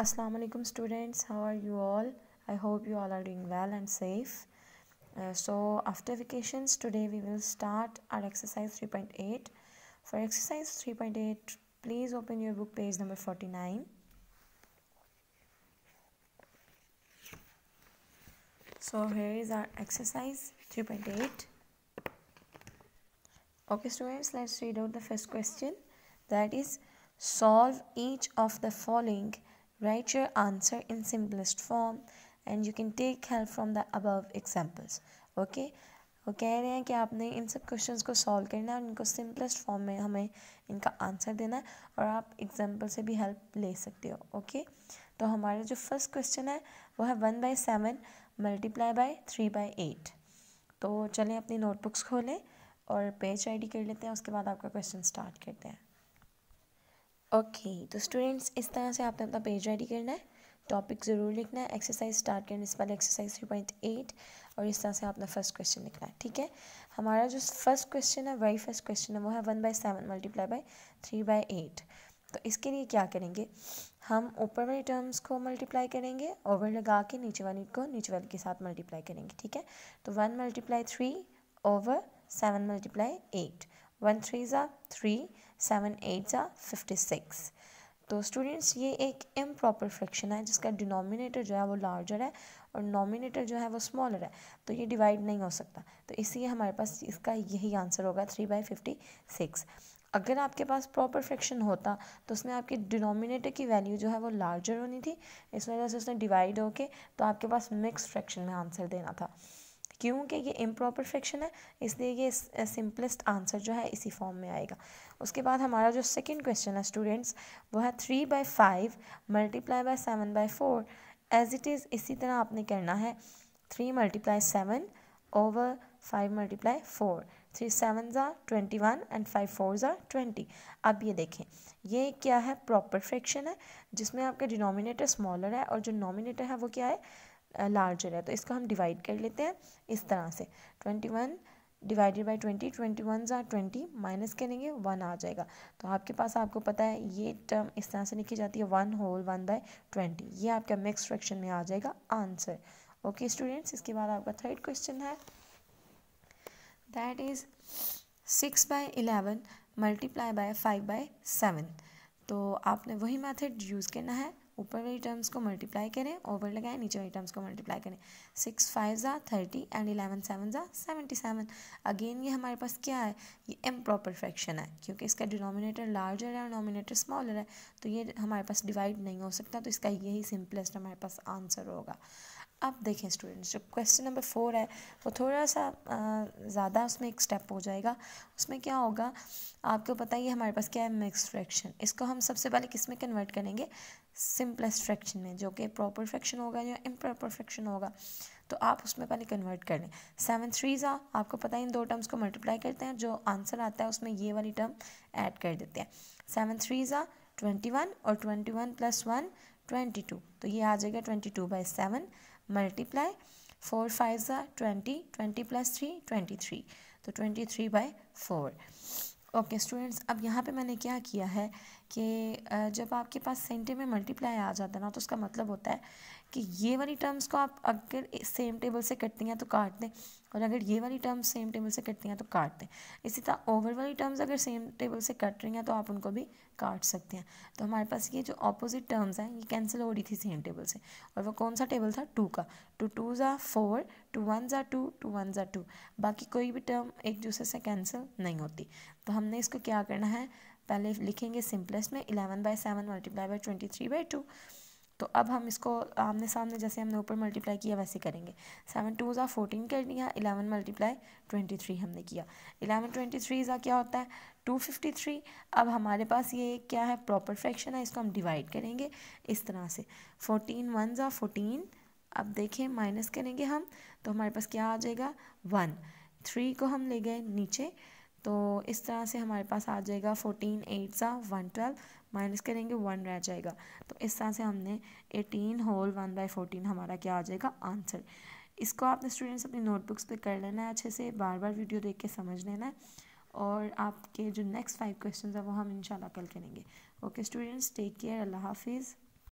assalamu alaikum students how are you all i hope you all are doing well and safe uh, so after vacations today we will start our exercise 3.8 for exercise 3.8 please open your book page number 49 so here is our exercise 3.8 okay students let's read out the first question that is solve each of the following Write your answer in simplest form and you can take help from the above examples. Okay? वो कह रहे हैं कि आपने इन सब questions को solve करना है और इनको सिंपलेस्ट फॉर्म में हमें इनका आंसर देना है और आप एग्जांपल से भी हेल्प ले सकते हो ओके तो हमारा जो फर्स्ट क्वेश्चन है वो है one by seven multiply by three by eight तो चलें अपनी नोटबुक्स खोलें और पेज आईडी कर लेते हैं उसके बाद आपका क्वेश्चन स्टार्ट करते हैं ओके okay, तो स्टूडेंट्स इस तरह से आपने अपना पेज रेडी करना है टॉपिक ज़रूर लिखना है एक्सरसाइज स्टार्ट करने से पहले एक्सरसाइज थ्री पॉइंट एट और इस तरह से आपने फर्स्ट क्वेश्चन लिखना है ठीक है हमारा जो फर्स्ट क्वेश्चन है वेरी फर्स्ट क्वेश्चन है वो है one by seven multiply by three by eight तो इसके लिए क्या करेंगे हम ऊपर वाले टर्म्स को मल्टीप्लाई करेंगे ओवर लगा के नीचे वाले को नीचे वाले के साथ मल्टीप्लाई करेंगे ठीक है तो one multiply three over seven multiply eight one three ज़ा थ्री सेवन एट ज़ा फिफ्टी सिक्स तो स्टूडेंट्स ये एक इम प्रॉपर फ्रैक्शन है जिसका डिनोमिनेटर जो है वो लार्जर है और नोमिनेटर जो है वो स्मॉलर है तो ये डिवाइड नहीं हो सकता तो इसलिए हमारे पास इसका यही आंसर होगा थ्री बाई फिफ्टी सिक्स अगर आपके पास प्रॉपर फ्रैक्शन होता तो उसमें आपके डिनोमिनेटर की वैल्यू जो है वो लार्जर होनी थी इस वजह से उसने डिवाइड होके तो आपके पास मिक्स फ्रैक्शन में आंसर देना था क्योंकि ये इम्प्रॉपर फ्रैक्शन है इसलिए ये सिंपलेस्ट आंसर uh, जो है इसी फॉर्म में आएगा उसके बाद हमारा जो सेकेंड क्वेश्चन है स्टूडेंट्स वो है three by five multiply by seven by four as it is इसी तरह आपने करना है three multiply seven over five multiply four three seven ज़ार twenty one and five four ज़ार ट्वेंटी अब ये देखें ये क्या है प्रॉपर फ्रैक्शन है जिसमें आपका डिनोमिनेटर स्मॉलर है और जो नॉमिनेटर है वो क्या है लार्जर है तो इसको हम डिवाइड कर लेते हैं इस तरह से twenty one divided by twenty twenty one ज़ा ट्वेंटी माइनस करेंगे वन आ जाएगा तो आपके पास आपको पता है ये टर्म इस तरह से लिखी जाती है one whole one by twenty ये आपका मिक्स फ्रैक्शन में आ जाएगा आंसर ओके स्टूडेंट्स इसके बाद आपका थर्ड क्वेश्चन है that is six by eleven multiply by five by seven तो आपने वही मैथड यूज़ करना है ऊपर वाली टर्म्स को मल्टीप्लाई करें ओवर लगाएं नीचे वाली टर्म्स को मल्टीप्लाई करें सिक्स फाइव ज़ा थर्टी एंड इलेवन सेवन ज़ा सेवेंटी सेवन अगेन ये हमारे पास क्या है ये एम प्रॉपर फ्रैक्शन है क्योंकि इसका डिनोमिनेटर लार्जर है और नोमिनेटर स्मॉलर है तो ये हमारे पास डिवाइड नहीं हो सकता तो इसका यही सिंपलेस्ट हमारे पास आंसर होगा अब देखें स्टूडेंट्स जो क्वेश्चन नंबर फोर है वो थोड़ा सा ज़्यादा उसमें एक स्टेप हो जाएगा उसमें क्या होगा आपको पता ही हमारे पास क्या है मिक्स फ्रैक्शन इसको हम सबसे पहले किस में कन्वर्ट करेंगे सिंपलेस्ट फ्रैक्शन में जो कि प्रॉपर फ्रैक्शन होगा या इम्प्रॉपर फ्रैक्शन होगा तो आप उसमें पहले कन्वर्ट कर लें सेवन थ्री ज़ा आपको पता है इन दो टर्म्स को मल्टीप्लाई करते हैं जो आंसर आता है उसमें ये वाली टर्म ऐड कर देते हैं सेवन थ्री ज़ा ट्वेंटी वन और twenty one plus one twenty two तो ये आ जाएगा twenty two by seven multiply four five ज़ा twenty twenty plus three twenty three तो twenty three by four okay students अब यहाँ पे मैंने क्या किया है कि जब आपके पास सेम में मल्टीप्लाई आ जाता है ना तो उसका मतलब होता है कि ये वाली टर्म्स को आप अगर सेम टेबल से कटती हैं तो काट दें और अगर ये वाली टर्म्स सेम टेबल से कटती हैं तो काट दें इसी तरह ओवर वाली टर्म्स अगर सेम टेबल से कट रही हैं तो आप उनको भी काट सकते हैं तो हमारे पास ये जो ऑपोजिट टर्म्स हैं ये कैंसिल हो रही थी सेम टेबल से और वो कौन सा टेबल था टू का टू टू ज़ा फोर टू वन ज़ा टू टू वन ज़ा टू बाकी कोई भी टर्म एक दूसरे से कैंसिल नहीं होती तो हमने इसको क्या करना है पहले लिखेंगे सिंपलेस्ट में eleven by seven multiply by twenty three by two तो अब हम इसको आमने सामने जैसे हमने ऊपर मल्टीप्लाई किया वैसे करेंगे सेवन टू ज़ा फोर्टीन कर दिया इलेवन मल्टीप्लाई ट्वेंटी थ्री हमने किया इलेवन ट्वेंटी थ्री ज़ा क्या होता है टू फिफ्टी थ्री अब हमारे पास ये क्या है प्रॉपर फ्रैक्शन है इसको हम डिवाइड करेंगे इस तरह से फोर्टीन वन ज़ा फोर्टीन अब देखें माइनस करेंगे हम तो हमारे पास क्या आ जाएगा वन थ्री को हम ले गए नीचे तो इस तरह से हमारे पास आ जाएगा फोर्टीन एट सा वन ट्वेल्व माइनस करेंगे वन रह जाएगा तो इस तरह से हमने eighteen whole one by fourteen हमारा क्या आ जाएगा आंसर इसको आपने स्टूडेंट्स अपनी नोटबुक्स पे कर लेना है अच्छे से बार बार वीडियो देख के समझ लेना है और आपके जो नेक्स्ट फाइव क्वेश्चन है वो हम इंशाल्लाह कल करेंगे ओके स्टूडेंट्स टेक केयर अल्लाह हाफिज़